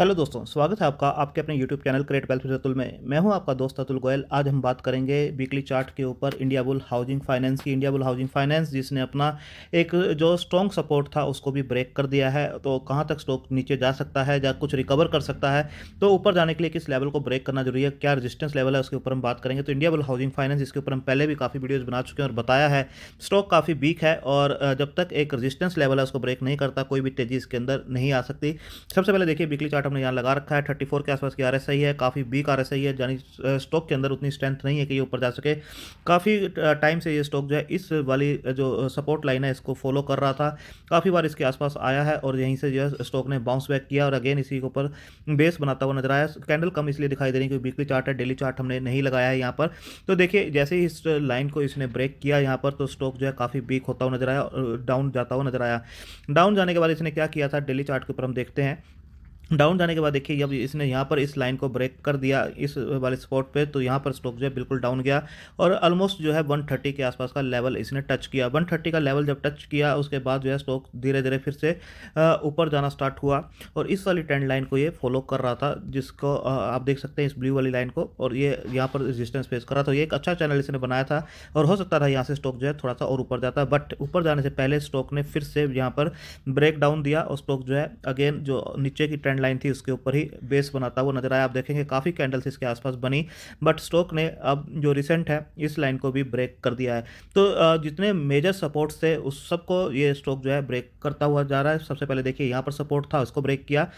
hello दोस्तों स्वागत है आपका आपके अपने YouTube channel create wealth Atul में मैं हूं आपका दोस्त अतुल गोयल आज हम बात करेंगे वीकली चार्ट के ऊपर इंडिया बुल हाउसिंग फाइनेंस की इंडिया बुल हाउसिंग फाइनेंस जिसने अपना एक जो स्ट्रॉन्ग सपोर्ट था उसको भी ब्रेक कर दिया है तो कहां तक स्टॉक नीचे जा सकता है या कुछ रिकवर कर सकता है तो ऊपर जाने के लिए किस लेवल को ब्रेक करना जरूरी है क्या रजिस्टेंस लेवल है उसके ऊपर हम बात करेंगे तो इंडिया बुल हाउसिंग फाइनेंस इसके ऊपर हम पहले भी काफ़ी वीडियोज़ बना चुके हैं और बताया है स्टॉक काफ़ी वीक है और जब तक एक रजिस्टेंस लेवल है उसको ब्रेक नहीं करता कोई भी तेजी इसके अंदर नहीं आ सकती सबसे पहले देखिए वीकली चार्ट हमने यहाँ लगा रखा है थर्टी फोर के आसपास की आर है काफ़ी वीक आर है यानी स्टॉक के अंदर उतनी स्ट्रेंथ नहीं है कि ये ऊपर जा सके काफ़ी टाइम से ये स्टॉक जो है इस वाली जो सपोर्ट लाइन है इसको फॉलो कर रहा था काफ़ी बार इसके आसपास आया है और यहीं से जो है स्टॉक ने बाउंस बैक किया और अगेन इसी के ऊपर बेस बनाता हुआ नजर आया कैंडल कम इसलिए दिखाई दे रही है क्योंकि वीकली चार्ट है डेली चार्ट हमने नहीं लगाया है यहाँ पर तो देखिए जैसे ही इस लाइन को इसने ब्रेक किया यहाँ पर तो स्टॉक जो है काफ़ी वीक होता हुआ नजर आया और डाउन जाता हुआ नजर आया डाउन जाने के बाद इसने क्या किया था डेली चार्ट के ऊपर हम देखते हैं डाउन जाने के बाद देखिए जब इसने यहाँ पर इस लाइन को ब्रेक कर दिया इस वाले स्पॉट पे तो यहाँ पर स्टॉक जो है बिल्कुल डाउन गया और ऑलमोस्ट जो है 130 के आसपास का लेवल इसने टच किया 130 का लेवल जब टच किया उसके बाद जो है स्टॉक धीरे धीरे फिर से ऊपर जाना स्टार्ट हुआ और इस वाली ट्रेंड लाइन को ये फॉलो कर रहा था जिसको आप देख सकते हैं इस ब्लू वाली लाइन को और ये यहाँ पर रजिस्टेंस फेस कर रहा था ये एक अच्छा चैनल इसने बनाया था और हो सकता था यहाँ से स्टॉक जो है थोड़ा सा और ऊपर जाता बट ऊपर जाने से पहले स्टॉक ने फिर से यहाँ पर ब्रेक डाउन दिया और स्टॉक जो है अगेन जो नीचे की ट्रेंड ट्रेंड लाइन थी उसके ऊपर ही बेस बनाता हुआ नजर आया आप देखेंगे काफ़ी कैंडल्स इसके आसपास बनी बट स्टॉक ने अब जो रिसेंट है इस लाइन को भी ब्रेक कर दिया है तो जितने मेजर सपोर्ट्स थे उस सबको ये स्टॉक जो है ब्रेक करता हुआ जा रहा है सबसे पहले देखिए यहाँ पर सपोर्ट था उसको ब्रेक किया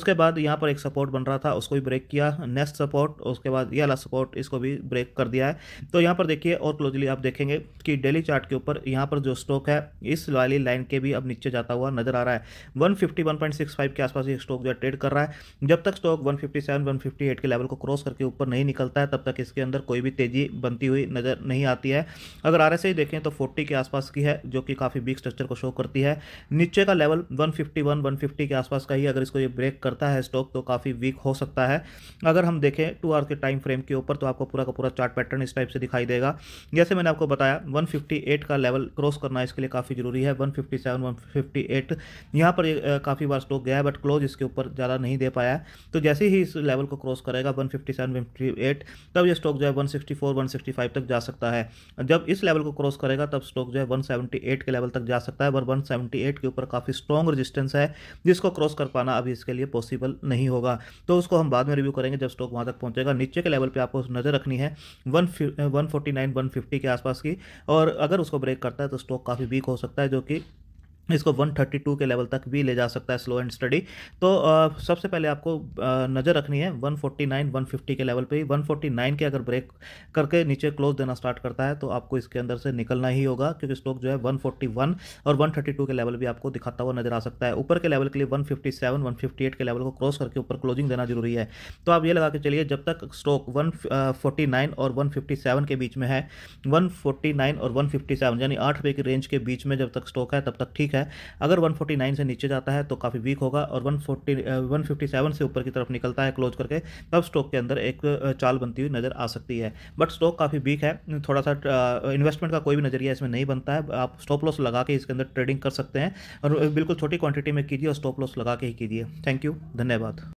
उसके बाद यहाँ पर एक सपोर्ट बन रहा था उसको भी ब्रेक किया नेक्स्ट सपोर्ट उसके बाद ये वाला सपोर्ट इसको भी ब्रेक कर दिया है तो यहाँ पर देखिए और क्लोजली आप देखेंगे कि डेली चार्ट के ऊपर यहाँ पर जो स्टॉक है इस वाली लाइन के भी अब नीचे जाता हुआ नजर आ रहा है 151.65 के आसपास ये स्टॉक जो है ट्रेड कर रहा है जब तक स्टॉक 157 158 के लेवल को क्रॉस करके ऊपर नहीं निकलता है तब तक इसके अंदर कोई भी तेजी बनती हुई नज़र नहीं आती है अगर आर देखें तो फोर्टी के आसपास की है जो कि काफ़ी बिग स्ट्रक्चर को शो करती है नीचे का लेवल 151 150 के आसपास का ही अगर इसको ये ब्रेक करता है स्टॉक तो काफ़ी वीक हो सकता है अगर हम देखें टू आर के टाइम फ्रेम के ऊपर तो आपको पूरा का पूरा चार्ट पैटर्न इस टाइप से दिखाई देगा जैसे मैंने आपको बताया 158 का लेवल क्रॉस करना इसके लिए काफ़ी ज़रूरी है 157 158 सेवन पर काफ़ी बार स्टॉक गया है बट क्लोज इसके ऊपर ज़्यादा नहीं दे पाया तो जैसे ही इस लेवल को क्रॉस करेगा वन फिफ्टी तब ये स्टॉक जो है वन सिक्सटी तक जा सकता है जब इस लेवल को क्रॉस करेगा तब स्टॉक जो है वन के लेवल तक जा सकता है और वन के ऊपर काफ़ी स्ट्रॉन्ग रजिस्टेंस है जिसको क्रॉस कर पाना अभी इसके लिए पॉसिबल नहीं होगा तो उसको हम बाद में रिव्यू करेंगे जब स्टॉक वहाँ तक पहुँचेगा नीचे के लेवल पर आपको नज़र रखनी है वन वन के आसपास की और अगर उसको ब्रेक करता है तो स्टॉक काफ़ी वीक हो सकता है जो कि इसको 132 के लेवल तक भी ले जा सकता है स्लो एंड स्टडी तो आ, सबसे पहले आपको नज़र रखनी है 149 150 के लेवल पे ही 149 के अगर ब्रेक करके नीचे क्लोज देना स्टार्ट करता है तो आपको इसके अंदर से निकलना ही होगा क्योंकि स्टॉक जो है 141 और 132 के लेवल भी आपको दिखाता हुआ नजर आ सकता है ऊपर के लेवल के लिए वन फिफ्टी के लेवल को क्रॉस करके ऊपर क्लोजिंग देना जरूरी है तो आप ये लगा के चलिए जब तक स्टॉक वन और वन के बीच में है वन और वन यानी आठ रुपये की रेंज के बीच में जब तक स्टॉक है तब तक ठीक है है अगर 149 से नीचे जाता है तो काफ़ी वीक होगा और 140 157 से ऊपर की तरफ निकलता है क्लोज करके तब स्टॉक के अंदर एक चाल बनती हुई नज़र आ सकती है बट स्टॉक काफ़ी वीक है थोड़ा सा इन्वेस्टमेंट का कोई भी नज़रिया इसमें नहीं बनता है आप स्टॉप लॉस लगा के इसके अंदर ट्रेडिंग कर सकते हैं और बिल्कुल छोटी क्वांटिटी में कीजिए और स्टॉप लॉस लगा के ही कीजिए थैंक यू धन्यवाद